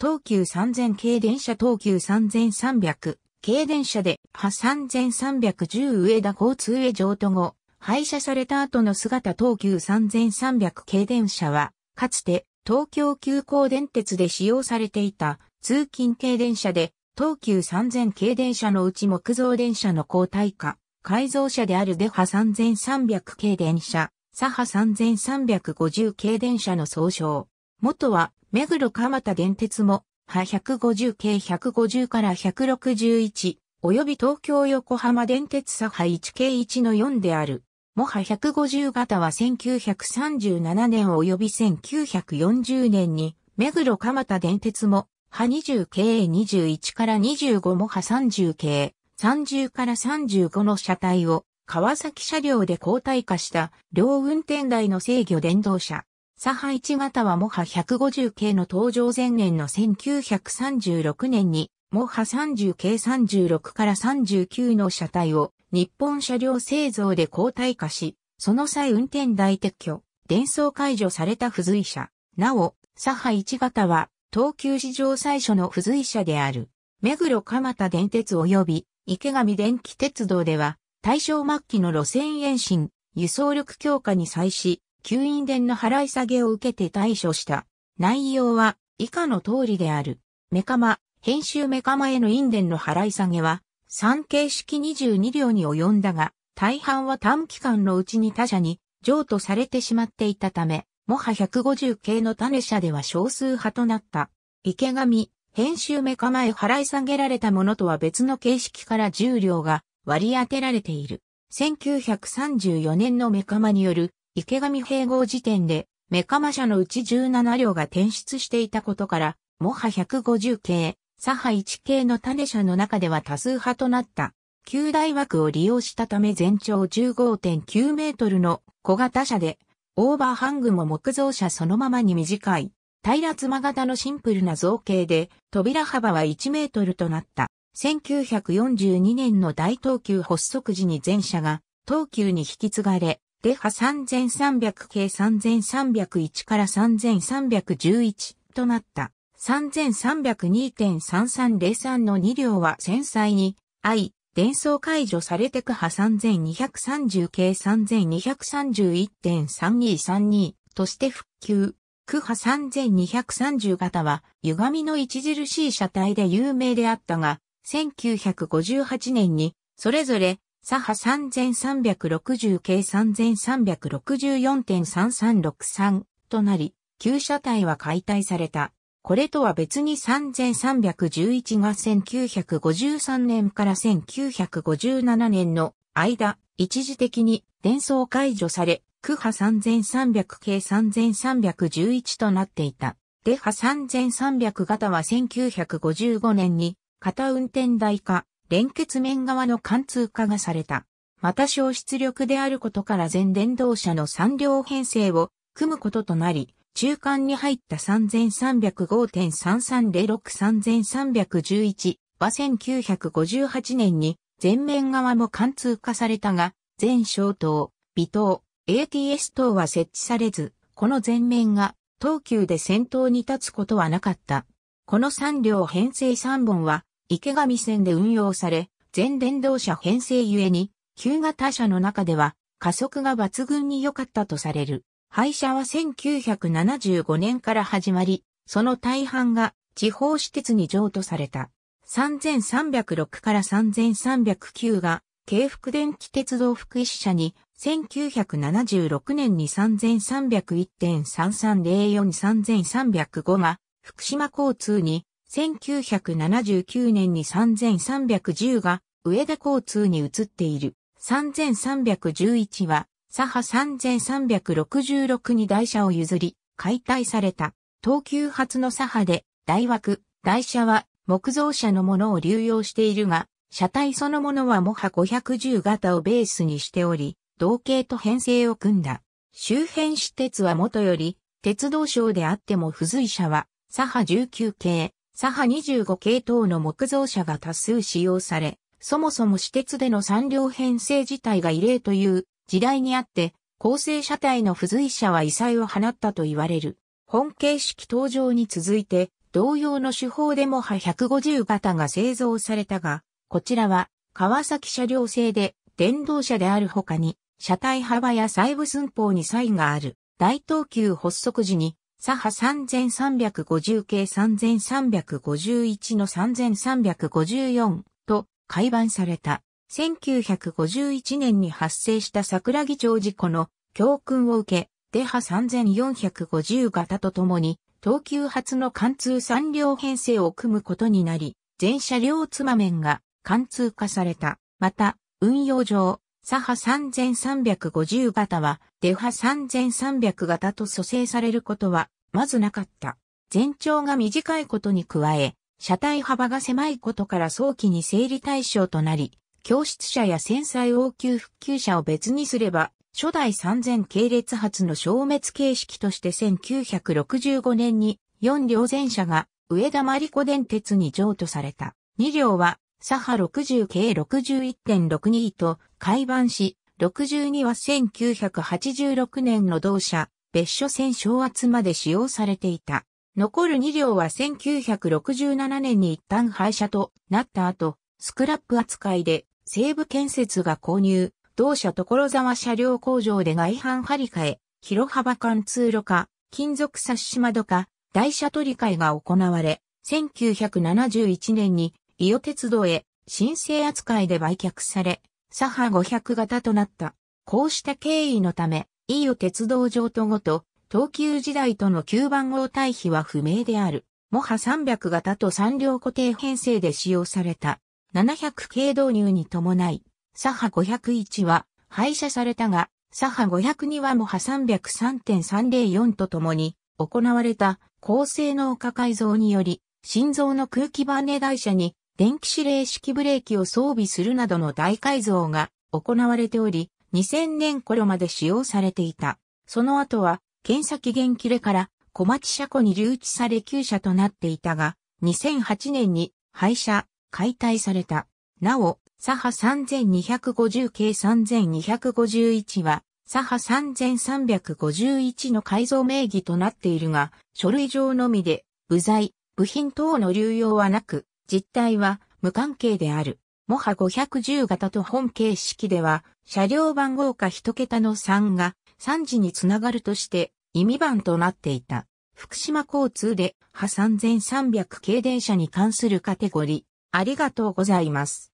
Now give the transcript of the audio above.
東急3000系電車東急3300系電車で、波3310上田交通へ譲渡後、廃車された後の姿東急3300系電車は、かつて東京急行電鉄で使用されていた通勤系電車で、東急3000系電車のうち木造電車の交代化、改造車であるデハ3300系電車、サハ3350系電車の総称。元は目黒蒲田電鉄も、波150系150から161、及び東京横浜電鉄左派1系1の4である。モハ150型は1937年及び1940年に、目黒蒲田電鉄も、波20系21から25モハ30系30から35の車体を、川崎車両で交代化した、両運転台の制御電動車。左派一型はモハ150系の登場前年の1936年に、モハ30系36から39の車体を日本車両製造で交代化し、その際運転台撤去、伝送解除された付随車。なお、左派一型は、東急史上最初の付随車である。目黒蒲田電鉄及び池上電気鉄道では、大正末期の路線延伸、輸送力強化に際し、旧引伝の払い下げを受けて対処した。内容は以下の通りである。メカマ、編集メカマへの因伝の払い下げは、三形式22両に及んだが、大半は短期間のうちに他社に譲渡されてしまっていたため、もは150系の種社では少数派となった。池上、編集メカマへ払い下げられたものとは別の形式から10両が割り当てられている。1934年のメカマによる池上併合時点で、メカマ社のうち17両が転出していたことから、モハ150系、左派1系の種社の中では多数派となった。旧大枠を利用したため全長15.9メートルの小型車で、オーバーハングも木造車そのままに短い、平妻型のシンプルな造形で、扉幅は1メートルとなった。1942年の大東急発足時に全車が東急に引き継がれ、デハ3300系3301から3311となった。3302.3303の2両は繊細に、I、伝送解除されて区波3230系3231.3232として復旧。区波3230型は、歪みの著しい車体で有名であったが、1958年に、それぞれ左派3360系3364.3363となり、旧車体は解体された。これとは別に3311が1953年から1957年の間、一時的に伝送解除され、区派3300系3311となっていた。で派3300型は1955年に、型運転台化、連結面側の貫通化がされた。また小出力であることから全電動車の3両編成を組むこととなり、中間に入った3305.33063311は1958年に前面側も貫通化されたが、全小灯、微灯、ATS 等は設置されず、この前面が東急で先頭に立つことはなかった。この3両編成3本は池上線で運用され、全電動車編成ゆえに、旧型車の中では加速が抜群に良かったとされる。廃車は1975年から始まり、その大半が地方私鉄に譲渡された。3306から3309が、京福電気鉄道福祉社に、1976年に3301.33043305が、福島交通に、1979年に3310が上田交通に移っている。3311は左派3366に台車を譲り、解体された。東急発の左派で、大枠、台車は木造車のものを流用しているが、車体そのものはもは510型をベースにしており、同型と編成を組んだ。周辺私鉄はもとより、鉄道省であっても付随車は、左派19系、左派25系統の木造車が多数使用され、そもそも私鉄での3両編成自体が異例という時代にあって、構成車体の付随車は異彩を放ったと言われる。本形式登場に続いて、同様の手法でも派150型が製造されたが、こちらは川崎車両製で電動車である他に、車体幅や細部寸法に差異がある。大東急発足時に左派3350系3351の3354と改版された。1951年に発生した桜木町事故の教訓を受け、デハ3450型とともに、東急発の貫通3両編成を組むことになり、全車両つま面が貫通化された。また、運用上、左派3350型は、出派3300型と蘇生されることは、まずなかった。全長が短いことに加え、車体幅が狭いことから早期に整理対象となり、教室車や繊細応急復旧車を別にすれば、初代3000系列発の消滅形式として1965年に4両全車が上田真理子電鉄に譲渡された。2両は左派60計61.62と改版し、62は1986年の同社、別所線昭圧まで使用されていた。残る2両は1967年に一旦廃車となった後、スクラップ扱いで西部建設が購入、同社所沢車両工場で外反張り替え、広幅貫通路化、金属差し窓化、台車取り替えが行われ、1971年に伊予鉄道へ申請扱いで売却され、左派500型となった。こうした経緯のため、伊予鉄道上都ごと、東急時代との9番号対比は不明である。モハ300型と3両固定編成で使用された。700系導入に伴い、左派501は廃車されたが、左派502はモハ303.304とともに行われた高性能化改造により、心臓の空気バネ台車に電気指令式ブレーキを装備するなどの大改造が行われており、2000年頃まで使用されていた。その後は、検査期限切れから小町車庫に留置され旧車となっていたが、2008年に廃車、解体された。なお、左派3250系3251は、左派3351の改造名義となっているが、書類上のみで、部材、部品等の流用はなく、実態は無関係である。もは510型と本形式では、車両番号か1桁の3が3時につながるとして意味番となっていた。福島交通で、破3300系電車に関するカテゴリー。ありがとうございます。